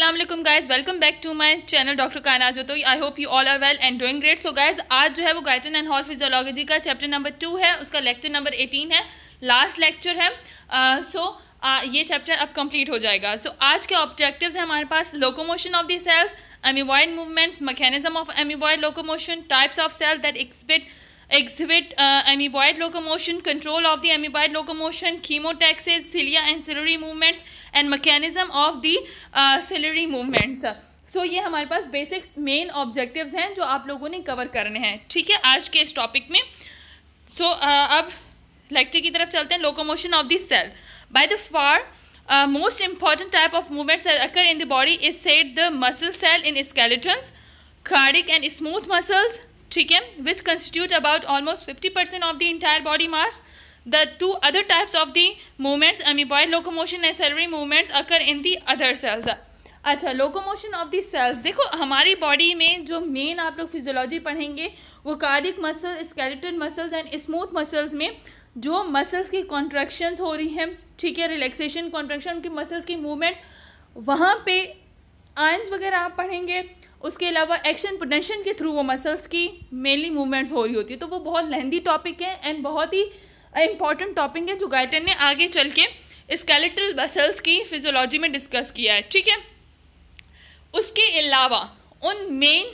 Aslam guys welcome back to my channel doctor Kana जो तो I hope you all are well and doing great so guys आज जो है वो गाइटन एंड हॉल फिजियोलॉजी का chapter number two है उसका लेक्चर नंबर एटीन है लास्ट लेक्चर है सो uh, so, uh, ये चैप्टर अब कंप्लीट हो जाएगा सो so, आज के ऑब्जेक्टिव्स हैं हमारे पास locomotion of the cells amoeboid movements mechanism of amoeboid locomotion types of cells that exhibit exhibit uh, locomotion control of the the locomotion locomotion, cilia and and movements and and of of the movements so uh, ये हमारे पास basics main objective हैं जो आप लोगों ने cover करने हैं ठीक है आज के इस टॉपिक में सो so, uh, अब लेक्चर की तरफ चलते हैं locomotion of the cell by the far most important type of movements occur in the body is that the muscle cell in skeletons cardiac and smooth muscles ठीक है which constitute about almost fifty percent of the entire body mass the two other types of the movements amoeboid locomotion and salivary movements occur in the other sales अच्छा locomotion of the cells देखो हमारी body में जो main आप लोग physiology पढ़ेंगे वो cardiac muscle skeleton muscles and smooth muscles में जो मसल्स की कॉन्ट्रैक्शंस हो रही हैं ठीक है रिलैक्सेशन कॉन्ट्रैक्शन उनकी मसल्स की मूवमेंट वहाँ पे आयंस वगैरह आप पढ़ेंगे उसके अलावा एक्शन पोटेंशन के थ्रू वो मसल्स की मेनली मूवमेंट्स हो रही होती है तो वो बहुत लेंदी टॉपिक है एंड बहुत ही इंपॉर्टेंट टॉपिक है जो गाइटन ने आगे चल के स्केलेटल मसल्स की फिजोलॉजी में डिस्कस किया है ठीक है उसके अलावा उन मेन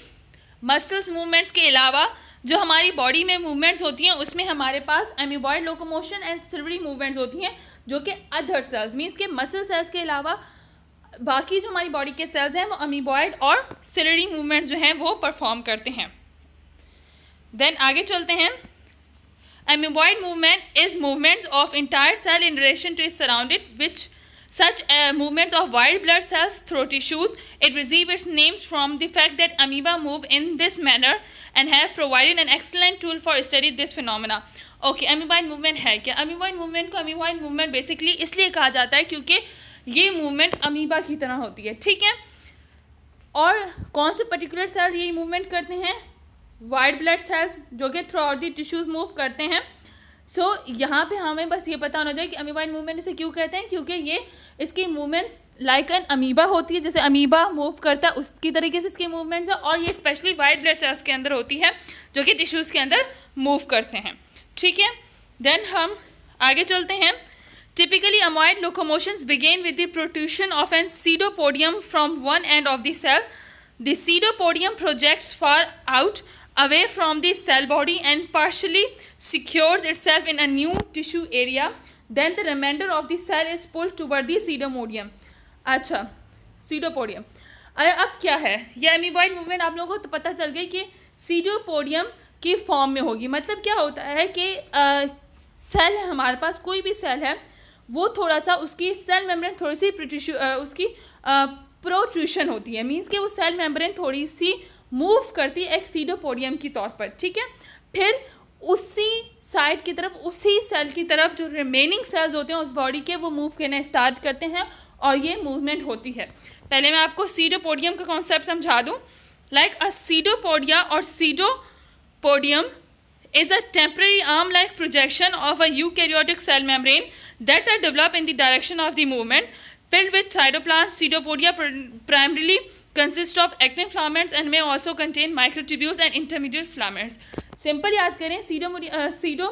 मसल्स मूवमेंट्स के अलावा जो हमारी बॉडी में मूवमेंट्स होती हैं उसमें हमारे पास amoeboid locomotion and ciliary movements होती हैं जो कि अदर सेल्स मीन्स के मसल सेल्स के अलावा बाकी जो हमारी बॉडी के सेल्स हैं वो अमीबॉयड और सिलरी मूवमेंट जो हैं वो परफॉर्म करते हैं देन आगे चलते हैं amoeboid movement is movements of entire cell in relation to its surrounded which such movements of white blood cells through tissues it receive its names from the fact that amoeba move in this manner and have provided an excellent tool for study this phenomena okay amoeboid movement है क्या amoeboid movement को amoeboid movement basically इसलिए कहा जाता है क्योंकि ये movement amoeba की तरह होती है ठीक है और कौन से पर्टिकुलर सेल ये मूवमेंट करते हैं वाइट ब्लड सेल्स जो कि throughout the tissues move करते हैं सो so, यहाँ पे हमें बस ये पता होना चाहिए कि अमीबाइन मूवमेंट इसे क्यों कहते हैं क्योंकि ये इसकी मूवमेंट लाइक एन अमीबा होती है जैसे अमीबा मूव करता है उसकी तरीके से इसकी मूवमेंट्स है और ये स्पेशली वाइट ब्लड सेल्स के अंदर होती है जो कि टिश्यूज़ के अंदर मूव करते हैं ठीक है देन हम आगे चलते हैं Typically, amoid locomotions begin with the protrusion of an pseudopodium from one end of the cell. The pseudopodium projects far out away from the cell body and partially secures itself in a new tissue area. Then the remainder of the cell is pulled toward the pseudopodium. अच्छा सीडोपोडियम अरे अब क्या है ये amoeboid movement आप लोगों को तो पता चल गई कि सीडोपोडियम की फॉर्म में होगी मतलब क्या होता है कि आ, सेल है हमारे पास कोई भी सेल है वो थोड़ा सा उसकी सेल मेम्ब्रेन थोड़ी सी प्रोट्यूश उसकी प्रोट्यूशन होती है मीन्स कि वो सेल मेम्ब्रेन थोड़ी सी मूव करती है एक्सीडोपोडियम की तौर पर ठीक है फिर उसी साइड की तरफ उसी सेल की तरफ जो रिमेनिंग सेल्स होते हैं उस बॉडी के वो मूव करना स्टार्ट करते हैं और ये मूवमेंट होती है पहले मैं आपको सीडोपोडियम का कॉन्सेप्ट समझा दूँ लाइक अ सीडोपोडिया और pseudopodium is a temporary arm-like projection of a eukaryotic cell membrane that are developed in the direction of the movement, filled with cytoplasm, pseudopodia primarily consist of actin filaments and may also contain microtubules and intermediate filaments. Simple याद करें SIDO SIDO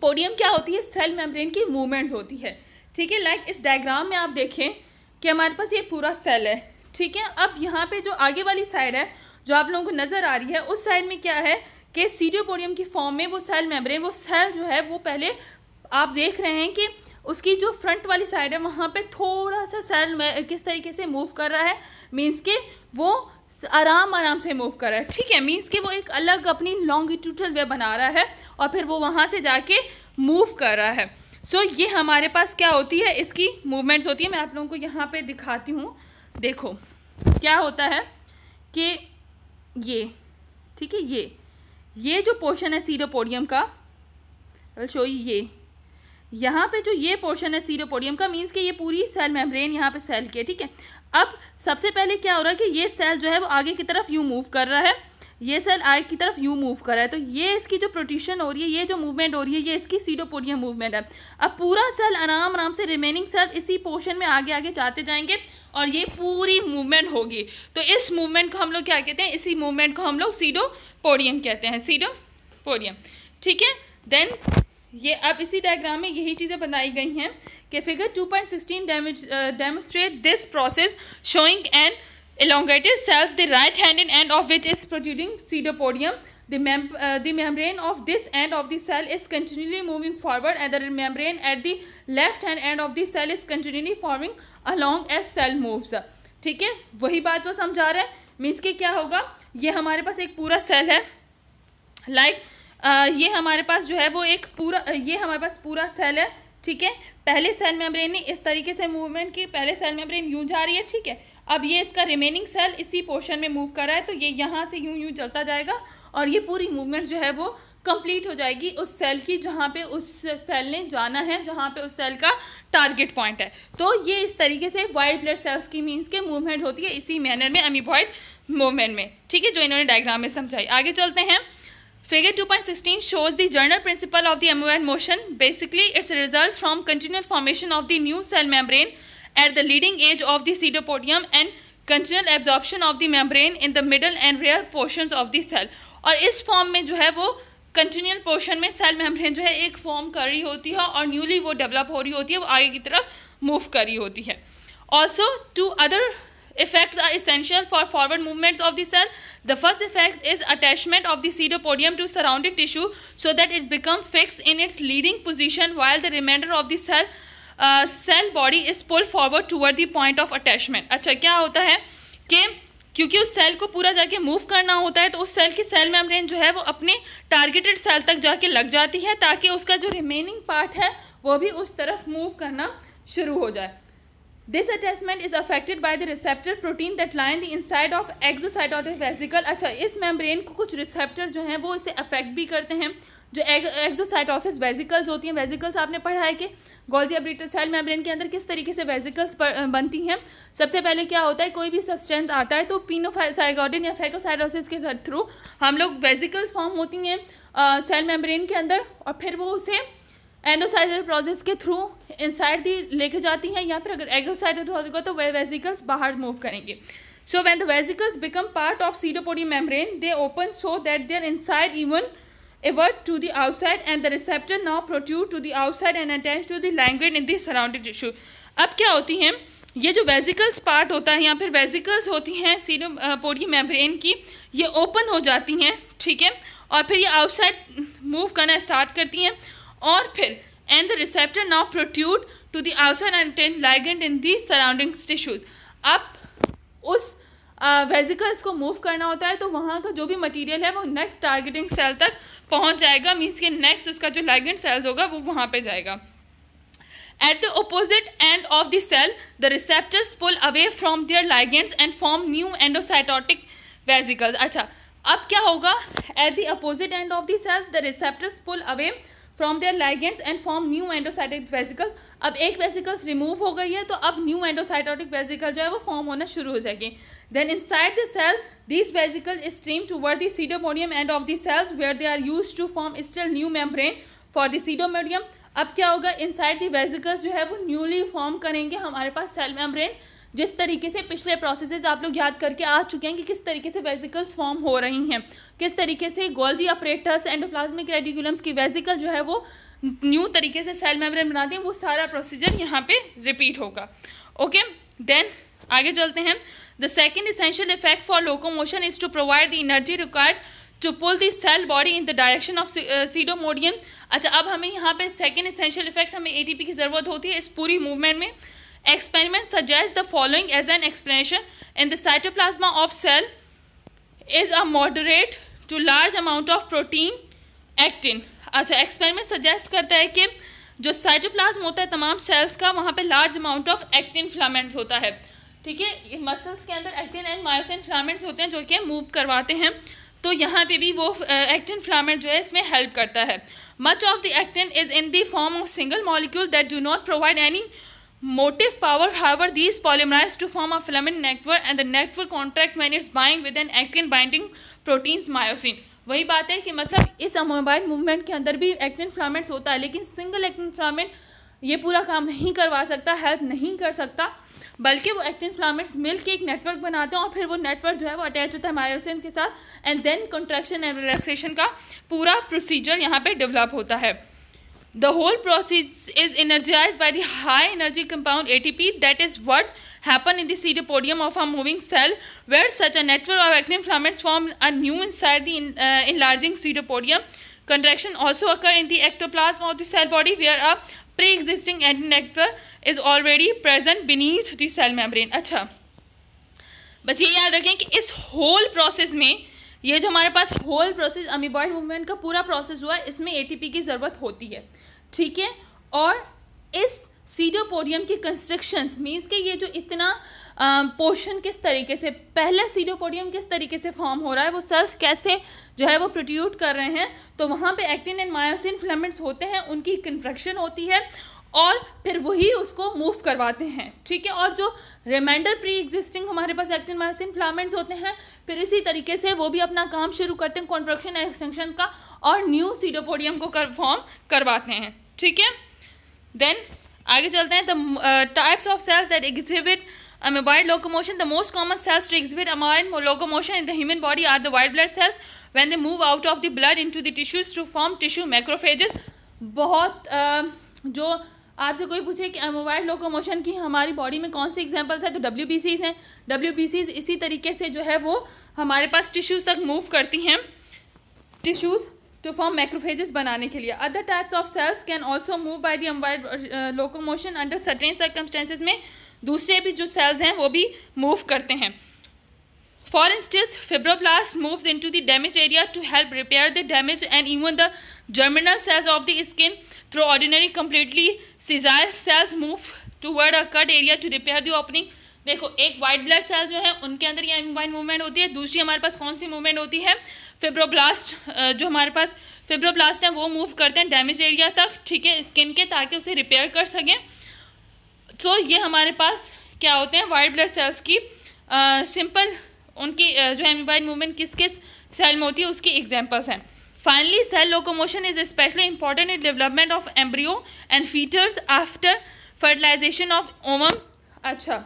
podium क्या होती है cell membrane की movements होती है ठीक है लाइक इस डायग्राम में आप देखें कि हमारे पास ये पूरा सेल है ठीक है अब यहाँ पे जो आगे वाली साइड है जो आप लोगों को नज़र आ रही है उस साइड में क्या है के सीडियोपोडियम की फॉर्म में वो सेल मेम्ब्रेन वो सेल जो है वो पहले आप देख रहे हैं कि उसकी जो फ्रंट वाली साइड है वहाँ पे थोड़ा सा सेल किस तरीके से मूव कर रहा है मीन्स के वो आराम आराम से मूव कर रहा है ठीक है मीन्स कि वो एक अलग अपनी लॉन्गिट्यूटल वे बना रहा है और फिर वो वहाँ से जाके मूव कर रहा है सो so, ये हमारे पास क्या होती है इसकी मूवमेंट्स होती है मैं आप लोगों को यहाँ पर दिखाती हूँ देखो क्या होता है कि ये ठीक है ये ये जो पोर्शन है सीरोपोडियम का विल शो यू ये यहाँ पे जो ये पोर्शन है सीरोपोडियम का मीन्स कि ये पूरी सेल मेम्ब्रेन यहाँ पे सेल की है ठीक है अब सबसे पहले क्या हो रहा है कि ये सेल जो है वो आगे की तरफ यूँ मूव कर रहा है ये सेल आई की तरफ यू मूव कर रहा है तो ये इसकी जो प्रोटीशन हो रही है ये जो मूवमेंट हो रही है ये इसकी सीडोपोडिया मूवमेंट है अब पूरा सेल आराम आराम से रिमेनिंग सेल इसी पोर्शन में आगे आगे जाते जाएंगे और ये पूरी मूवमेंट होगी तो इस मूवमेंट को हम लोग क्या कहते हैं इसी मूवमेंट को हम लोग सीडोपोडियम कहते हैं सीडोपोडियम ठीक है देन ये अब इसी डायग्राम में यही चीज़ें बताई गई हैं कि figure two point sixteen demonstrate this process showing end elongated cells the right hand end of which is protruding pseudopodium the, mem uh, the membrane of this end of the cell is continually moving forward and the membrane at the left hand end of the cell is continually forming along as cell moves ठीक है वही बात वो समझा रहा है means के क्या होगा ये हमारे पास एक पूरा सेल है लाइक like, uh, ये हमारे पास जो है वो एक पूरा ये हमारे पास पूरा सेल है ठीक है पहले सेल मेम्ब्रेन ने इस तरीके से मूवमेंट की पहले सेल मेम्ब्रेन यूं जा रही है ठीक है अब ये इसका रिमेनिंग सेल इसी पोर्शन में मूव कर रहा है तो ये यहाँ से यूं यूं चलता जाएगा और ये पूरी मूवमेंट जो है वो कंप्लीट हो जाएगी उस सेल की जहाँ पे उस सेल ने जाना है जहाँ पे उस सेल का टारगेट पॉइंट है तो ये इस तरीके से वाइट ब्लड सेल्स की मीन्स के मूवमेंट होती है इसी मैनर में अमीबॉइड मूवमेंट में ठीक है जो इन्होंने डायग्राम में समझाई आगे चलते हैं figure 2.16 shows the general principle of the amoeboid motion basically it's result from continued formation of the new cell membrane at the leading edge of the pseudopodium and continual absorption of the membrane in the middle and rear portions of the cell. और इस form, में जो है वो continual portion में cell membrane जो है एक form कर रही होती है और newly वो develop हो रही होती है वो आगे की तरफ move कर रही होती है Also, two other effects are essential for forward movements of the cell the first effect is attachment of the pseudopodium to surrounding tissue so that it becomes fixed in its leading position while the remainder of the cell cell body is pull forward toward the point of attachment अच्छा क्या होता है कि क्योंकि उस cell को पूरा जाके मूव करना होता है तो उस सेल की सेल मेम्ब्रेन जो है वो अपने टारगेटेड सेल तक जाके लग जाती है ताकि उसका जो रिमेनिंग पार्ट है वो भी उस तरफ मूव करना शुरू हो जाए this attachment is affected by the receptor protein that line the inside of exocytotic vesicle अच्छा इस मेम्ब्रेन को कुछ रिसेप्टर जो हैं वो इसे अफेक्ट भी करते हैं जो एक्जोसाइटोसिस वेजिकल्स होती हैं वेजिकल्स आपने पढ़ा है कि गोल्जी अब्रीटर सेल मेम्ब्रेन के अंदर किस तरीके से वेजिकल्स बनती हैं सबसे पहले क्या होता है कोई भी सब्सटेंस आता है तो पीनोसाइगोडिन या फैकोसाइटोसिस के थ्रू हम लोग वेजिकल्स फॉर्म होती हैं सेल मेम्ब्रेन के अंदर और फिर वो उसे एंडोसाइटर प्रोसेस के थ्रू इनसाइड दी लेके जाती हैं या फिर अगर एग्रोसाइटर होगा तो वह वेजिकल्स बाहर मूव करेंगे so when the vesicles become part of pseudopodial membrane they open so that their inside even evert to the outside and the receptor now protrude to the outside and attach to the in around surrounded tissue अब क्या होती हैं ये जो vesicles part होता है या फिर वेजिकल्स होती हैं सीडोपोडी मेम्ब्रेन की ये ओपन हो जाती हैं ठीक है और फिर ये आउटसाइड मूव करना स्टार्ट करती हैं और फिर and the receptor now protrude to the outside and tenth ligand in the surrounding tissues अब उस वेजिकल्स को मूव करना होता है तो वहाँ का जो भी मटेरियल है वो नेक्स्ट टारगेटिंग सेल तक पहुँच जाएगा मीन्स के नेक्स्ट उसका जो लाइगेंड सेल्स होगा वो वहाँ पर जाएगा at the opposite end of the cell the receptors pull away from their ligands and form new endocytotic vesicles अच्छा अब क्या होगा at the opposite end of the cell the receptors pull away from their ligands and form new endocytic vesicles अब एक vesicles remove हो गई है तो अब न्यू एंडोसाइटोटिक वेजिकल जो है वो फॉर्म होना शुरू हो जाएगी then inside the cell this is stream toward pseudopodium end of the cells where they are use to form still new membrane for the pseudopodium अब क्या होगा इन साइड द वेजिकल्स जो है वो न्यूली फॉर्म करेंगे हमारे पास cell membrane जिस तरीके से पिछले प्रोसेस आप लोग याद करके आ चुके हैं कि किस तरीके से वेजिकल्स फॉर्म हो रही हैं किस तरीके से गोल्जी अपरेटस एंडोप्लाज्मिक रेडिकुलम्स की वेजिकल जो है वो न्यू तरीके से सेल मेम्ब्रेन बनाते हैं वो सारा प्रोसीजर यहाँ पे रिपीट होगा ओके देन आगे चलते हैं the second essential effect for locomotion is to provide the energy required to pull the cell body in the direction of pseudopodium अच्छा अब हमें यहाँ पे सेकेंड इसेंशियल इफेक्ट हमें एटीपी की ज़रूरत होती है इस पूरी मूवमेंट में Experiment suggests the following as an explanation in the cytoplasm of cell is a moderate to large amount of protein actin अच्छा एक्सपेरिमेंट सजेस्ट करता है कि जो साइटोप्लाज्म होता है तमाम सेल्स का वहाँ पे large amount of actin filaments होता है ठीक है मसल्स के अंदर एक्टिन एंड मायोसिन फ्लामेंट्स होते हैं जो कि मूव करवाते हैं तो यहाँ पे भी वो एक्टिन फ्लामेंट जो है इसमें हेल्प करता है much of the actin is in the form of single molecule that do not provide any motive power however these polymerize to form a filament network and the network contract when it's binding with an actin binding proteins myosin वही बात है कि मतलब इस अमोबाइल movement के अंदर भी actin filaments होता है लेकिन सिंगल एक्टिन फ्लामेंट ये पूरा काम नहीं करवा सकता हेल्प नहीं कर सकता बल्कि वो एक्टिन फ्लामेंट्स मिल के एक नेटवर्क बनाते हैं और फिर वो नेटवर्क जो है वो अटैच होता है मायोसिन के साथ and then contraction and relaxation का पूरा प्रोसीजर यहाँ पे डेवलप होता है the whole process is energize by the high energy compound A T P that is what happen in दीडियम of a moving cell where such a network of active filaments form a new inside the enlarging pseudopodium contraction also occur in the ecto of the cell body where a pre existing anti network is already present beneath the cell membrane अच्छा बस ये याद रखें कि इस whole process में ये जो हमारे पास होल प्रोसेस अमीबॉइड मूवमेंट का पूरा प्रोसेस हुआ है इसमें ए टी पी की ज़रूरत होती है ठीक है और इस सीडोपोडियम की कंस्ट्रक्शन मीन्स के ये जो इतना पोर्शन किस तरीके से पहले सीडोपोडियम किस तरीके से फॉर्म हो रहा है वो सेल्स कैसे जो है वो प्रोट्यूट कर रहे हैं तो वहाँ पे एक्टिन एंड मायोसिन फिलामेंट्स होते हैं उनकी कंट्रक्शन होती है और फिर वही उसको मूव करवाते हैं ठीक है और जो रिमाइंडर प्री एग्जिस्टिंग हमारे पास एक्टिन मायोसिन फिल्मेंट्स होते हैं फिर इसी तरीके से वो भी अपना काम शुरू करते हैं कॉन्ट्रक्शन एक्सटेंशन का और न्यू सीडोपोडियम को कर फॉर्म करवाते हैं ठीक है देन आगे चलते हैं the types of cells that exhibit amoeboid locomotion the most common cells to exhibit अमाइन locomotion in the human body are the white blood cells when they move out of the blood into the tissues to form tissue macrophage बहुत uh, जो आपसे कोई पूछे कि अमोबाइड uh, locomotion की हमारी body में कौन सी एग्जाम्पल्स हैं तो डब्ल्यू बी सीज हैं डब्ल्यू बी सीज इसी तरीके से जो है वो हमारे पास टिश्यूज तक मूव करती हैं टिशूज़ टू फॉर्म माइक्रोफेजेस बनाने के लिए other types of cells can also move by the amoeboid locomotion under certain circumstances में दूसरे भी जो सेल्स हैं वो भी मूव करते हैं for instance fibroblasts move into the damage area to help repair the damage and even the germinal cells of the skin through ordinary completely sessile cells move toward a cut area to repair the opening देखो एक white blood cell जो है उनके अंदर ये एमीबाइन movement होती है दूसरी हमारे पास कौन सी मूवमेंट होती है फिब्रोब्लास्ट जो हमारे पास फिब्रोब्लास्ट है वो मूव करते हैं डैमेज एरिया तक ठीक है स्किन के ताकि उसे रिपेयर कर सकें तो ये हमारे पास क्या होते हैं वाइट ब्लड सेल्स की सिंपल उनकी जो एमीबाइन मूवमेंट किस किस सेल में होती है उसकी एग्जाम्पल्स हैं finally cell locomotion is especially important in development of embryo and foetuses after fertilisation of ovum अच्छा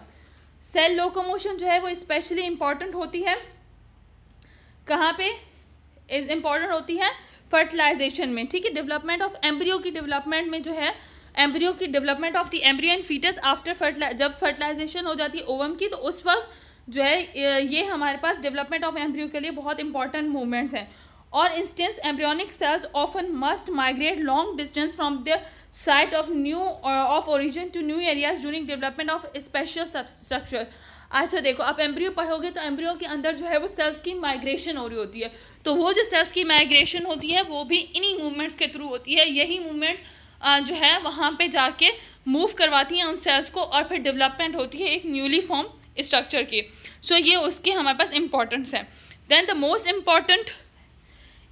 सेल लोकोमोशन जो है वो स्पेशली इम्पॉर्टेंट होती है कहाँ पे इज इम्पॉर्टेंट होती है फर्टिलाइजेशन में ठीक है डेवलपमेंट ऑफ एम्ब्रियो की डेवलपमेंट में जो है एम्ब्रियो की development of the embryo and foetus after फर्टिला जब फर्टिलाइजेशन हो जाती है ओवम की तो उस वक्त जो है ये हमारे पास डेवलपमेंट ऑफ एम्ब्रियो के लिए बहुत इंपॉर्टेंट मूवमेंट्स हैं और instance embryonic cells often must migrate long distance from the site of new of origin to new areas during development of special structure अच्छा देखो आप एम्ब्रियो पढ़ोगे तो एम्ब्रियो के अंदर जो है वो सेल्स की माइग्रेशन हो रही होती है तो वो जो सेल्स की माइग्रेशन होती है वो भी इन्हीं मूवमेंट्स के थ्रू होती है यही मूवमेंट्स uh, जो है वहाँ पे जाके मूव करवाती हैं उन सेल्स को और फिर डेवलपमेंट होती है एक न्यूली फॉर्म स्ट्रक्चर की सो so, ये उसके हमारे पास इंपॉर्टेंस है then the most important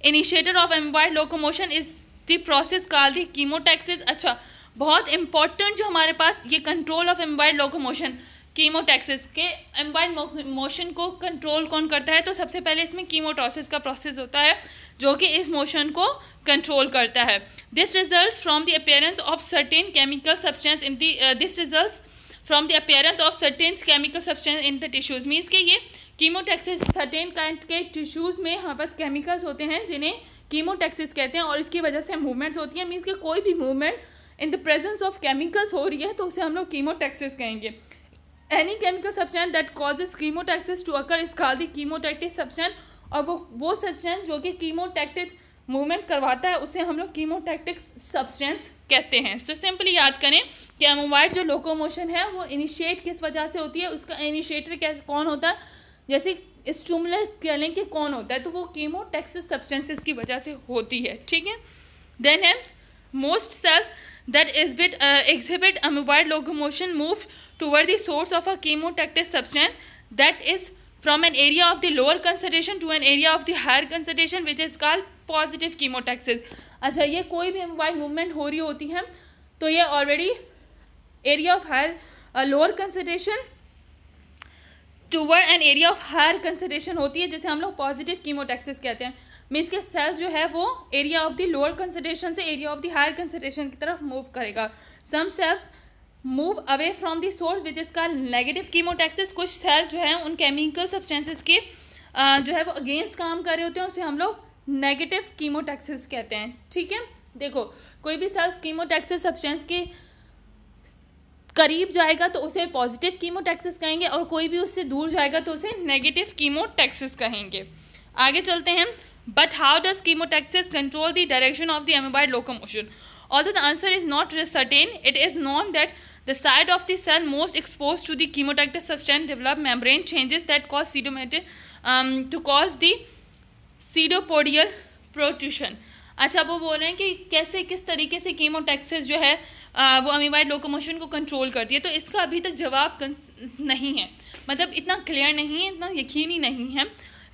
initiator of amoeboid locomotion is the process call the chemotaxis अच्छा बहुत इंपॉर्टेंट जो हमारे पास ये control of amoeboid locomotion chemotaxis के एम्बॉयड मोशन को कंट्रोल कौन करता है तो सबसे पहले इसमें कीमोटोसिस का प्रोसेस होता है जो कि इस मोशन को कंट्रोल करता है this result from the appearance of certain chemical substance in this result from the appearance of certain chemical substance in the tissues means के ये कीमोटेक्सिस सर्टेन काइंड के टिश्यूज़ में हमारे पास केमिकल्स होते हैं जिन्हें कीमोटैक्सिस कहते हैं और इसकी वजह से मूवमेंट्स होती हैं मीन्स कि कोई भी movement in the presence of chemicals हो रही है तो उसे हम लोग कीमोटैक्सिस कहेंगे any chemical substance that causes chemotaxis to occur is call the कीमोटैक्टिव substance और वो वो सब्सटेंस जो कि कीमोटैक्टिव मूवमेंट करवाता है उसे हम लोग कीमोटेक्टिक सब्सटेंस कहते हैं तो सिंपली याद करें कि एमोवाइड जो लोकोमोशन है वो इनिशिएट किस वजह से होती है उसका इनिशिएटर कौन होता है जैसे स्टूमलस कह लें कौन होता है तो वो कीमोटेक्सिस सब्सटेंसेस की वजह से होती है ठीक है देन है most cells that is bit exhibit amoeboid motion move toward those of a chemotactic substance that is from an area of the lower concentration to an area of the higher concentration which is call positive chemotaxis अच्छा ये कोई भी अमोबाइड movement हो रही होती है तो ये already area of higher lower concentration toward an area of higher concentration होती है जिसे हम लोग पॉजिटिव कीमोटैक्सिस कहते हैं मीन्स के सेल्स जो है वो area of the lower concentration से area of the higher concentration की तरफ मूव करेगा some cells move away from the source which is का नेगेटिव कीमोटेक्सिस कुछ सेल जो है उन केमिकल सब्सटेंसेज के जो है वो अगेंस्ट काम कर रहे होते हैं उसे हम लोग नेगेटिव कीमोटेक्सिस कहते हैं ठीक है देखो कोई भी सेल्स कीमोटैक्सिस सब्सटेंस के करीब जाएगा तो उसे पॉजिटिव कीमो कहेंगे और कोई भी उससे दूर जाएगा तो उसे नेगेटिव कीमो कहेंगे आगे चलते हैं but how does chemo control the direction of the amoeboid locomotion also the answer is not certain it is known that the side of the cell most exposed to the chemotactic substance develop membrane changes that cause pseudomated um, to cause the pseudopodial अच्छा वो बोल रहे हैं कि कैसे किस तरीके से कीमोटैक्सिस जो है वो अमीबाइड लोकोमोशन को कंट्रोल करती है तो इसका अभी तक जवाब नहीं है मतलब इतना क्लियर नहीं है इतना यकीनी नहीं है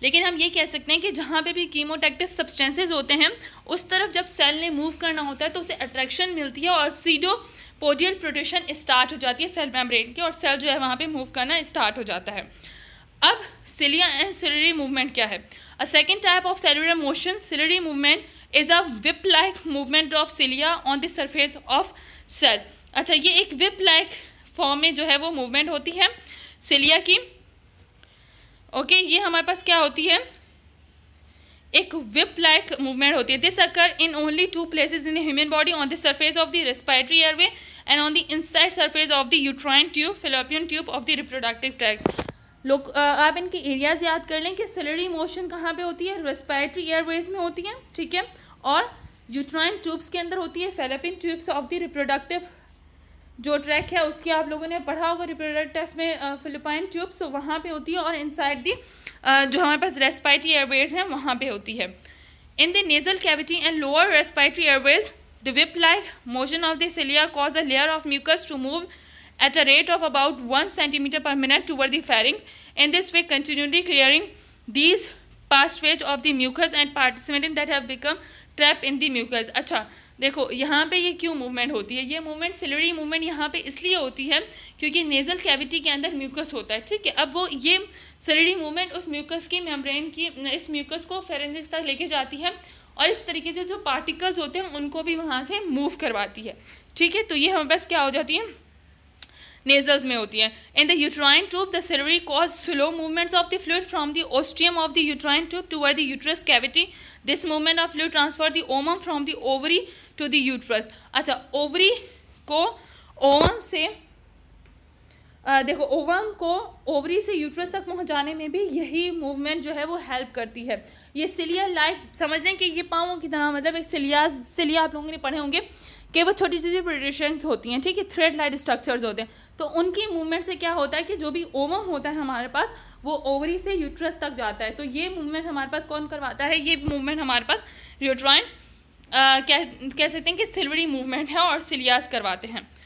लेकिन हम ये कह सकते हैं कि जहाँ पे भी कीमोटेक्टिस सब्सटेंसेस होते हैं उस तरफ जब सेल ने मूव करना होता है तो उसे अट्रैक्शन मिलती है और सीडो पोडियल प्रोटेशन स्टार्ट हो जाती है सेल मेम्ब्रेन की और सेल जो है वहाँ पे मूव करना स्टार्ट हो जाता है अब सिलिया एंड सिलरी मूवमेंट क्या है a second type of cellular motion ciliary movement is a whip like movement of cilia on the surface of cell अच्छा ये एक विप लाइक फॉर्म में जो है वो मूवमेंट होती है सिलिया की ओके ये हमारे पास क्या होती है एक विप लाइक मूवमेंट होती है this occur in only two places in human body on the surface of the respiratory airway and on the inside surface of the uterine tube fallopian tube of the reproductive tract लोग आप इनके areas याद कर लें कि ciliary motion कहाँ पे होती है रेस्पायरेटरी एयरवेज में होती है ठीक है और यूट्राइन ट्यूब्स के अंदर होती है fallopian tubes of the reproductive जो ट्रैक है उसकी आप लोगों ने पढ़ा होगा रिप्रोडक्टिव में फिलिपाइन ट्यूब्स वहाँ पे होती है और इनसाइड दी जो हमारे पास रेस्पाइटरी एयरवेज हैं वहाँ पे होती है in the nasal cavity and lower respiratory airways the whip like motion of the cilia cause a layer of mucus to move at a rate of about 1 centimeter per minute toward the in this way way clearing clearing these ways of the mucus and participants that have become trap in the mucus अच्छा देखो यहाँ पे ये क्यों movement होती है ये movement ciliary movement यहाँ पे इसलिए होती है क्योंकि नेज़ल कैविटी के अंदर म्यूकस होता है ठीक है अब वो ये सिलरी मूवमेंट उस म्यूकस की मेम्ब्रेन की इस म्यूकस को फेरेंजिक्स तक लेके जाती है और इस तरीके से जो पार्टिकल्स होते हैं उनको भी वहाँ से मूव करवाती है ठीक है तो ये हमारे पास क्या हो जाती है नेजल्स में होती है in the uterine tube the cilia cause slow movements of the fluid from the ostium of the uterine tube toward the uterus cavity this movement of fluid transfer the ovum from the ovary to the uterus अच्छा ovary को ओम से आ, देखो ovum को ovary से uterus तक पहुंचाने में भी यही मूवमेंट जो है वो हेल्प करती है ये सिलिया लाइक समझ लें कि ये पाओ की तरह मतलब एक सिलिया सिलिया आप लोगों ने पढ़े होंगे कि वो छोटी छोटी प्रोडिशन होती हैं ठीक है थ्रेड लाइट स्ट्रक्चर्स होते हैं तो उनकी मूवमेंट से क्या होता है कि जो भी ओवम होता है हमारे पास वो ओवरी से यूट्रस तक जाता है तो ये मूवमेंट हमारे पास कौन करवाता है ये मूवमेंट हमारे पास यूट्राइन कह कह सकते हैं कि सिलवरी मूवमेंट है और सिलियास करवाते हैं